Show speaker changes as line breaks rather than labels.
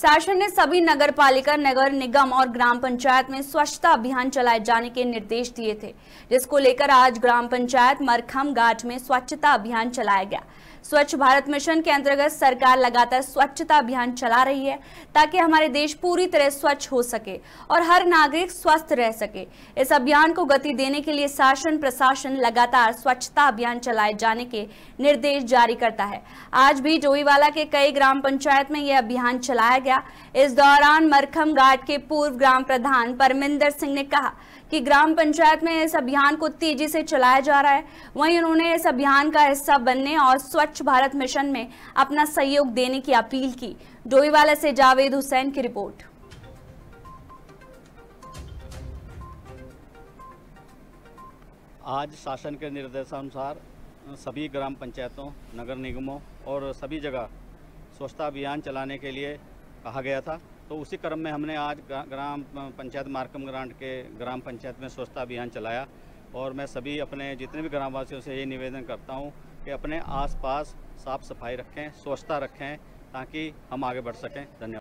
शासन ने सभी नगर पालिका नगर निगम और ग्राम पंचायत में स्वच्छता अभियान चलाए जाने के निर्देश दिए थे जिसको लेकर आज ग्राम पंचायत मरखम घाट में स्वच्छता अभियान चलाया गया स्वच्छ भारत मिशन के अंतर्गत सरकार लगातार स्वच्छता अभियान चला रही है ताकि हमारे देश पूरी तरह स्वच्छ हो सके और हर नागरिक स्वस्थ रह सके इस अभियान को गति देने के लिए शासन प्रशासन लगातार स्वच्छता अभियान चलाए जाने के निर्देश जारी करता है आज भी जोईवाला के कई ग्राम पंचायत में यह अभियान चलाया गया गया इस दौरान मरखम घाट के पूर्व ग्राम प्रधान परमिंदर सिंह ने कहा कि ग्राम पंचायत में इस अभियान को तेजी से चलाया जा रहा है वहीं उन्होंने इस अभियान का हिस्सा बनने और स्वच्छ भारत मिशन में अपना सहयोग देने की अपील की डोईवाला से जावेद हुसैन की रिपोर्ट
आज शासन के निर्देशानुसार सभी ग्राम पंचायतों नगर निगमों और सभी जगह स्वच्छता अभियान चलाने के लिए कहा गया था तो उसी क्रम में हमने आज ग्राम पंचायत मार्कम ग्रांट के ग्राम पंचायत में स्वच्छता अभियान चलाया और मैं सभी अपने जितने भी ग्रामवासियों से ये निवेदन करता हूँ कि अपने आसपास साफ सफाई रखें स्वच्छता रखें ताकि हम आगे बढ़ सकें धन्यवाद